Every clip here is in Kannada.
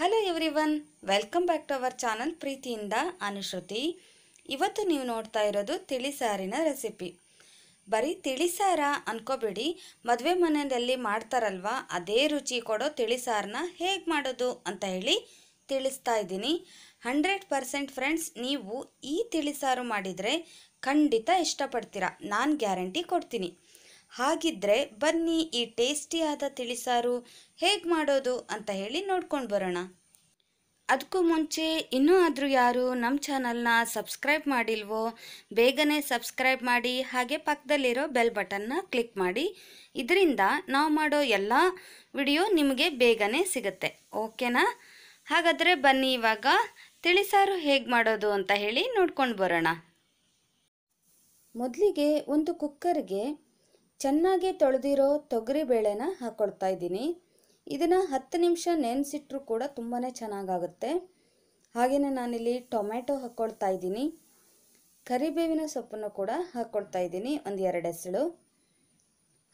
hello everyone welcome back to our channel ಪ್ರೀತಿಯಿಂದ ಅನುಶ್ರುತಿ ಇವತ್ತು ನೀವು ನೋಡ್ತಾ ಇರೋದು ತಿಳಿಸಾರಿನ ರೆಸಿಪಿ ಬರೀ ತಿಳಿಸಾರ ಅನ್ಕೋಬೇಡಿ ಮದುವೆ ಮನೆಯಲ್ಲಿ ಮಾಡ್ತಾರಲ್ವ ಅದೇ ರುಚಿ ಕೊಡೋ ತಿಳಿಸಾರನ್ನ ಹೇಗೆ ಮಾಡೋದು ಅಂತ ಹೇಳಿ ತಿಳಿಸ್ತಾ ಇದ್ದೀನಿ ಹಂಡ್ರೆಡ್ ಪರ್ಸೆಂಟ್ ಫ್ರೆಂಡ್ಸ್ ನೀವು ಈ ತಿಳಿ ಸಾರು ಮಾಡಿದರೆ ಖಂಡಿತ ಇಷ್ಟಪಡ್ತೀರಾ ನಾನು ಗ್ಯಾರಂಟಿ ಕೊಡ್ತೀನಿ ಹಾಗಿದ್ರೆ ಬನ್ನಿ ಈ ಟೇಸ್ಟಿಯಾದ ತಿಳಿಸಾರು ಹೇಗೆ ಮಾಡೋದು ಅಂತ ಹೇಳಿ ನೋಡ್ಕೊಂಡು ಬರೋಣ ಅದಕ್ಕೂ ಮುಂಚೆ ಇನ್ನೂ ಆದರೂ ಯಾರು ನಮ್ಮ ಚಾನಲ್ನ ಸಬ್ಸ್ಕ್ರೈಬ್ ಮಾಡಿಲ್ವೋ ಬೇಗನೆ ಸಬ್ಸ್ಕ್ರೈಬ್ ಮಾಡಿ ಹಾಗೆ ಪಕ್ಕದಲ್ಲಿರೋ ಬೆಲ್ ಬಟನ್ನ ಕ್ಲಿಕ್ ಮಾಡಿ ಇದರಿಂದ ನಾವು ಮಾಡೋ ಎಲ್ಲ ವಿಡಿಯೋ ನಿಮಗೆ ಬೇಗನೆ ಸಿಗುತ್ತೆ ಓಕೆನಾ ಹಾಗಾದರೆ ಬನ್ನಿ ಇವಾಗ ತಿಳಿಸಾರು ಹೇಗೆ ಮಾಡೋದು ಅಂತ ಹೇಳಿ ನೋಡ್ಕೊಂಡು ಬರೋಣ ಮೊದಲಿಗೆ ಒಂದು ಕುಕ್ಕರ್ಗೆ ಚೆನ್ನಾಗಿ ತೊಳೆದಿರೋ ತೊಗರಿ ಬೇಳೆನ ಹಾಕ್ಕೊಳ್ತಾ ಇದ್ದೀನಿ ಇದನ್ನು ಹತ್ತು ನಿಮಿಷ ನೆನೆಸಿಟ್ರೂ ಕೂಡ ತುಂಬಾ ಚೆನ್ನಾಗಾಗುತ್ತೆ ಹಾಗೆಯೇ ನಾನಿಲ್ಲಿ ಟೊಮೆಟೊ ಹಾಕ್ಕೊಳ್ತಾ ಇದ್ದೀನಿ ಕರಿಬೇವಿನ ಸೊಪ್ಪನ್ನು ಕೂಡ ಹಾಕ್ಕೊಳ್ತಾ ಇದ್ದೀನಿ ಒಂದು ಎರಡು ಹೆಸಳು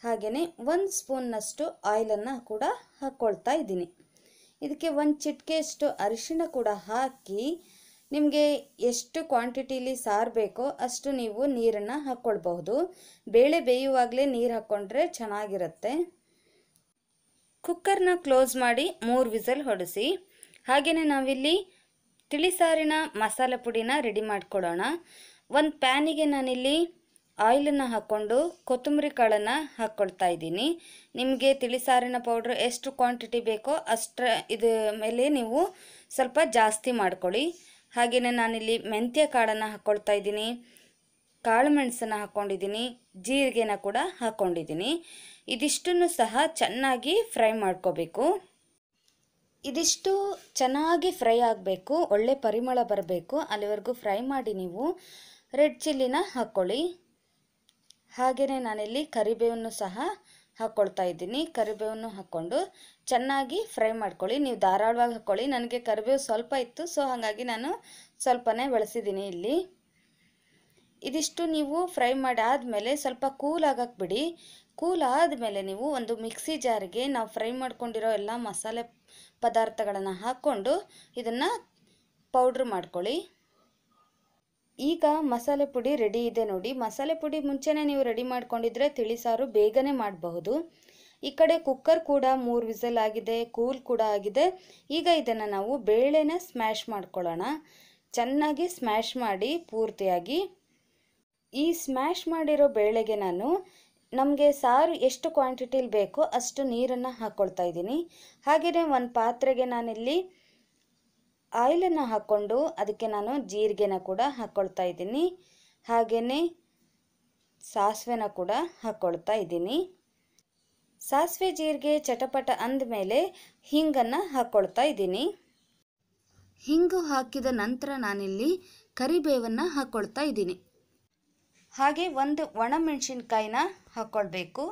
ಹಾಗೆಯೇ ಒಂದು ಸ್ಪೂನ್ನಷ್ಟು ಆಯಿಲನ್ನು ಕೂಡ ಹಾಕ್ಕೊಳ್ತಾ ಇದ್ದೀನಿ ಇದಕ್ಕೆ ಒಂದು ಚಿಟಿಕೆಯಷ್ಟು ಅರಿಶಿನ ಕೂಡ ಹಾಕಿ ನಿಮಗೆ ಎಷ್ಟು ಕ್ವಾಂಟಿಟಿಲಿ ಸಾರು ಬೇಕೋ ಅಷ್ಟು ನೀವು ನೀರನ್ನು ಹಾಕ್ಕೊಳ್ಬಹುದು ಬೇಳೆ ಬೇಯುವಾಗಲೇ ನೀರು ಹಾಕ್ಕೊಂಡ್ರೆ ಚೆನ್ನಾಗಿರುತ್ತೆ ಕುಕ್ಕರ್ನ ಕ್ಲೋಸ್ ಮಾಡಿ ಮೂರು ವಿಸಲ್ ಹೊಡೆಸಿ ಹಾಗೆಯೇ ನಾವಿಲ್ಲಿ ತಿಳಿಸಾರಿನ ಮಸಾಲೆ ಪುಡಿನ ರೆಡಿ ಮಾಡ್ಕೊಳ್ಳೋಣ ಒಂದು ಪ್ಯಾನಿಗೆ ನಾನಿಲ್ಲಿ ಆಯಿಲನ್ನು ಹಾಕ್ಕೊಂಡು ಕೊತ್ತಂಬರಿ ಕಾಳನ್ನು ಹಾಕ್ಕೊಳ್ತಾ ಇದ್ದೀನಿ ನಿಮಗೆ ತಿಳಿಸಾರಿನ ಪೌಡ್ರ್ ಎಷ್ಟು ಕ್ವಾಂಟಿಟಿ ಬೇಕೋ ಅಷ್ಟು ಇದು ಮೇಲೆ ನೀವು ಸ್ವಲ್ಪ ಜಾಸ್ತಿ ಮಾಡ್ಕೊಳ್ಳಿ ಹಾಗೆಯೇ ನಾನಿಲ್ಲಿ ಮೆಂತ್ಯ ಕಾಳನ್ನು ಹಾಕ್ಕೊಳ್ತಾ ಇದ್ದೀನಿ ಕಾಳು ಮೆಣಸನ್ನು ಹಾಕ್ಕೊಂಡಿದ್ದೀನಿ ಜೀರಿಗೆನ ಕೂಡ ಹಾಕ್ಕೊಂಡಿದ್ದೀನಿ ಇದಿಷ್ಟನ್ನು ಸಹ ಚೆನ್ನಾಗಿ ಫ್ರೈ ಮಾಡ್ಕೋಬೇಕು ಇದಿಷ್ಟು ಚೆನ್ನಾಗಿ ಫ್ರೈ ಆಗಬೇಕು ಒಳ್ಳೆ ಪರಿಮಳ ಬರಬೇಕು ಅಲ್ಲಿವರೆಗೂ ಫ್ರೈ ಮಾಡಿ ನೀವು ರೆಡ್ ಚಿಲ್ಲಿನ ಹಾಕ್ಕೊಳ್ಳಿ ಹಾಗೆಯೇ ನಾನಿಲ್ಲಿ ಕರಿಬೇವನ್ನು ಸಹ ಹಾಕ್ಕೊಳ್ತಾ ಇದ್ದೀನಿ ಕರಿಬೇವನ್ನು ಹಾಕ್ಕೊಂಡು ಚೆನ್ನಾಗಿ ಫ್ರೈ ಮಾಡ್ಕೊಳ್ಳಿ ನೀವು ಧಾರಾಳವಾಗಿ ಹಾಕ್ಕೊಳ್ಳಿ ನನಗೆ ಕರಿಬೇವು ಸ್ವಲ್ಪ ಇತ್ತು ಸೊ ಹಾಗಾಗಿ ನಾನು ಸ್ವಲ್ಪನೇ ಬೆಳೆಸಿದ್ದೀನಿ ಇಲ್ಲಿ ಇದಿಷ್ಟು ನೀವು ಫ್ರೈ ಮಾಡಿ ಮಾಡಾದಮೇಲೆ ಸ್ವಲ್ಪ ಕೂಲ್ ಆಗಕ್ಕೆ ಬಿಡಿ ಕೂಲ್ ಆದಮೇಲೆ ನೀವು ಒಂದು ಮಿಕ್ಸಿ ಜಾರಿಗೆ ನಾವು ಫ್ರೈ ಮಾಡ್ಕೊಂಡಿರೋ ಎಲ್ಲ ಮಸಾಲೆ ಪದಾರ್ಥಗಳನ್ನು ಹಾಕ್ಕೊಂಡು ಇದನ್ನು ಪೌಡ್ರ್ ಮಾಡ್ಕೊಳ್ಳಿ ಈಗ ಮಸಾಲೆ ಪುಡಿ ರೆಡಿ ಇದೆ ನೋಡಿ ಮಸಾಲೆ ಪುಡಿ ಮುಂಚೆನೇ ನೀವು ರೆಡಿ ಮಾಡ್ಕೊಂಡಿದ್ರೆ ತಿಳಿಸಾರು ಬೇಗನೆ ಮಾಡಬಹುದು ಈ ಕಡೆ ಕುಕ್ಕರ್ ಕೂಡ ಮೂರು ವಿಸಲ್ ಆಗಿದೆ ಕೂಲ್ ಕೂಡ ಆಗಿದೆ ಈಗ ಇದನ್ನು ನಾವು ಬೇಳೆನ ಸ್ಮ್ಯಾಶ್ ಮಾಡ್ಕೊಳ್ಳೋಣ ಚೆನ್ನಾಗಿ ಸ್ಮ್ಯಾಶ್ ಮಾಡಿ ಪೂರ್ತಿಯಾಗಿ ಈ ಸ್ಮ್ಯಾಶ್ ಮಾಡಿರೋ ಬೇಳೆಗೆ ನಾನು ನಮಗೆ ಸಾರು ಎಷ್ಟು ಕ್ವಾಂಟಿಟಿಲಿ ಬೇಕೋ ಅಷ್ಟು ನೀರನ್ನು ಹಾಕ್ಕೊಳ್ತಾ ಇದ್ದೀನಿ ಹಾಗೆಯೇ ಒಂದು ಪಾತ್ರೆಗೆ ನಾನಿಲ್ಲಿ ಆಯಿಲನ್ನು ಹಾಕ್ಕೊಂಡು ಅದಕ್ಕೆ ನಾನು ಜೀರಿಗೆನ ಕೂಡ ಹಾಕ್ಕೊಳ್ತಾ ಇದ್ದೀನಿ ಹಾಗೆಯೇ ಸಾಸಿವೆನ ಕೂಡ ಹಾಕ್ಕೊಳ್ತಾ ಇದ್ದೀನಿ ಸಾಸಿವೆ ಜೀರಿಗೆ ಚಟಪಟ ಅಂದಮೇಲೆ ಹಿಂಗನ್ನು ಹಾಕ್ಕೊಳ್ತಾ ಇದ್ದೀನಿ ಹಿಂಗು ಹಾಕಿದ ನಂತರ ನಾನಿಲ್ಲಿ ಕರಿಬೇವನ್ನು ಹಾಕ್ಕೊಳ್ತಾ ಇದ್ದೀನಿ ಹಾಗೆ ಒಂದು ಒಣಮೆಣಸಿನ್ಕಾಯಿನ ಹಾಕ್ಕೊಳ್ಬೇಕು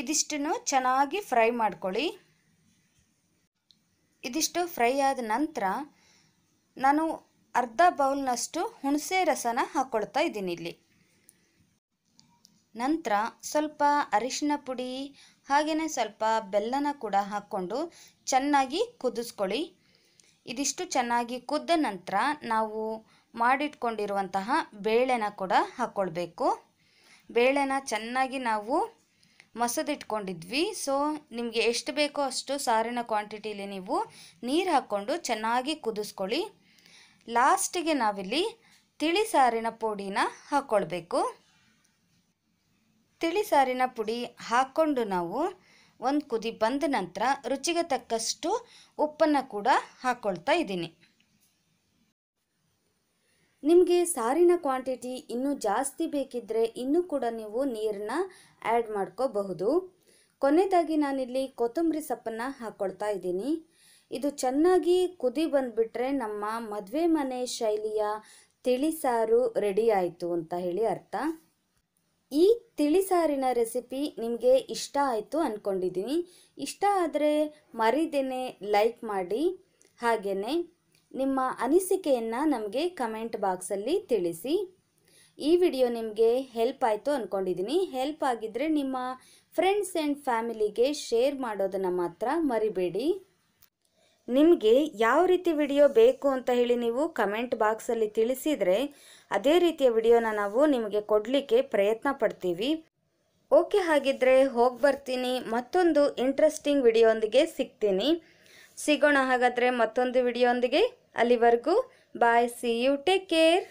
ಇದಿಷ್ಟನ್ನು ಚೆನ್ನಾಗಿ ಫ್ರೈ ಮಾಡ್ಕೊಳ್ಳಿ ಇದಿಷ್ಟು ಫ್ರೈ ಆದ ನಂತರ ನಾನು ಅರ್ಧ ಬೌಲ್ನಷ್ಟು ಹುಣಸೆ ರಸನ ಹಾಕ್ಕೊಳ್ತಾ ಇದ್ದೀನಿ ಇಲ್ಲಿ ನಂತರ ಸ್ವಲ್ಪ ಅರಿಶಿನ ಪುಡಿ ಹಾಗೆಯೇ ಸ್ವಲ್ಪ ಬೆಲ್ಲನ ಕೂಡ ಹಾಕ್ಕೊಂಡು ಚೆನ್ನಾಗಿ ಕುದಿಸ್ಕೊಳ್ಳಿ ಇದಿಷ್ಟು ಚೆನ್ನಾಗಿ ಕುದ್ದ ನಂತರ ನಾವು ಮಾಡಿಟ್ಕೊಂಡಿರುವಂತಹ ಬೇಳೆನ ಕೂಡ ಹಾಕ್ಕೊಳ್ಬೇಕು ಬೇಳೆನ ಚೆನ್ನಾಗಿ ನಾವು ಮಸದಿಟ್ಕೊಂಡಿದ್ವಿ ಸೊ ನಿಮಗೆ ಎಷ್ಟು ಬೇಕೋ ಅಷ್ಟು ಸಾರಿನ ಕ್ವಾಂಟಿಟಿಲಿ ನೀವು ನೀರು ಹಾಕ್ಕೊಂಡು ಚೆನ್ನಾಗಿ ಕುದಿಸ್ಕೊಳ್ಳಿ ಲಾಸ್ಟಿಗೆ ನಾವಿಲ್ಲಿ ತಿಳಿ ಸಾರಿನ ಪುಡಿನ ಹಾಕ್ಕೊಳ್ಬೇಕು ತಿಳಿ ಸಾರಿನ ಪುಡಿ ಹಾಕ್ಕೊಂಡು ನಾವು ಒಂದು ಕುದಿ ಬಂದ ನಂತರ ರುಚಿಗೆ ತಕ್ಕಷ್ಟು ಉಪ್ಪನ್ನು ಕೂಡ ಹಾಕ್ಕೊಳ್ತಾ ಇದ್ದೀನಿ ನಿಮಗೆ ಸಾರಿನ ಕ್ವಾಂಟಿಟಿ ಇನ್ನೂ ಜಾಸ್ತಿ ಬೇಕಿದ್ದರೆ ಇನ್ನೂ ಕೂಡ ನೀವು ನೀರನ್ನ ಆ್ಯಡ್ ಮಾಡ್ಕೋಬಹುದು ಕೊನೆಯದಾಗಿ ನಾನಿಲ್ಲಿ ಕೊತ್ತಂಬರಿ ಸೊಪ್ಪನ್ನು ಹಾಕ್ಕೊಳ್ತಾ ಇದ್ದೀನಿ ಇದು ಚೆನ್ನಾಗಿ ಕುದಿ ಬಂದುಬಿಟ್ರೆ ನಮ್ಮ ಮದುವೆ ಮನೆ ಶೈಲಿಯ ತಿಳಿಸಾರು ರೆಡಿ ಆಯಿತು ಅಂತ ಹೇಳಿ ಅರ್ಥ ಈ ತಿಳಿಸಾರಿನ ರೆಸಿಪಿ ನಿಮಗೆ ಇಷ್ಟ ಆಯಿತು ಅಂದ್ಕೊಂಡಿದ್ದೀನಿ ಇಷ್ಟ ಆದರೆ ಮರಿದೇನೆ ಲೈಕ್ ಮಾಡಿ ಹಾಗೆಯೇ ನಿಮ್ಮ ಅನಿಸಿಕೆಯನ್ನು ನಮಗೆ ಕಮೆಂಟ್ ಬಾಕ್ಸಲ್ಲಿ ತಿಳಿಸಿ ಈ ವಿಡಿಯೋ ನಿಮಗೆ ಹೆಲ್ಪ್ ಆಯಿತು ಅಂದ್ಕೊಂಡಿದ್ದೀನಿ ಹೆಲ್ಪ್ ಆಗಿದ್ದರೆ ನಿಮ್ಮ ಫ್ರೆಂಡ್ಸ್ ಆ್ಯಂಡ್ ಫ್ಯಾಮಿಲಿಗೆ ಶೇರ್ ಮಾಡೋದನ್ನು ಮಾತ್ರ ಮರಿಬೇಡಿ ನಿಮಗೆ ಯಾವ ರೀತಿ ವಿಡಿಯೋ ಬೇಕು ಅಂತ ಹೇಳಿ ನೀವು ಕಮೆಂಟ್ ಬಾಕ್ಸಲ್ಲಿ ತಿಳಿಸಿದರೆ ಅದೇ ರೀತಿಯ ವಿಡಿಯೋನ ನಾವು ನಿಮಗೆ ಕೊಡಲಿಕ್ಕೆ ಪ್ರಯತ್ನ ಪಡ್ತೀವಿ ಓಕೆ ಹಾಗಿದ್ರೆ ಹೋಗಿ ಬರ್ತೀನಿ ಮತ್ತೊಂದು ಇಂಟ್ರೆಸ್ಟಿಂಗ್ ವಿಡಿಯೋಂದಿಗೆ ಸಿಗ್ತೀನಿ ಸಿಗೋಣ ಹಾಗಾದರೆ ಮತ್ತೊಂದು ವಿಡಿಯೋಂದಿಗೆ ಅಲ್ಲಿವರೆಗೂ bye see you take care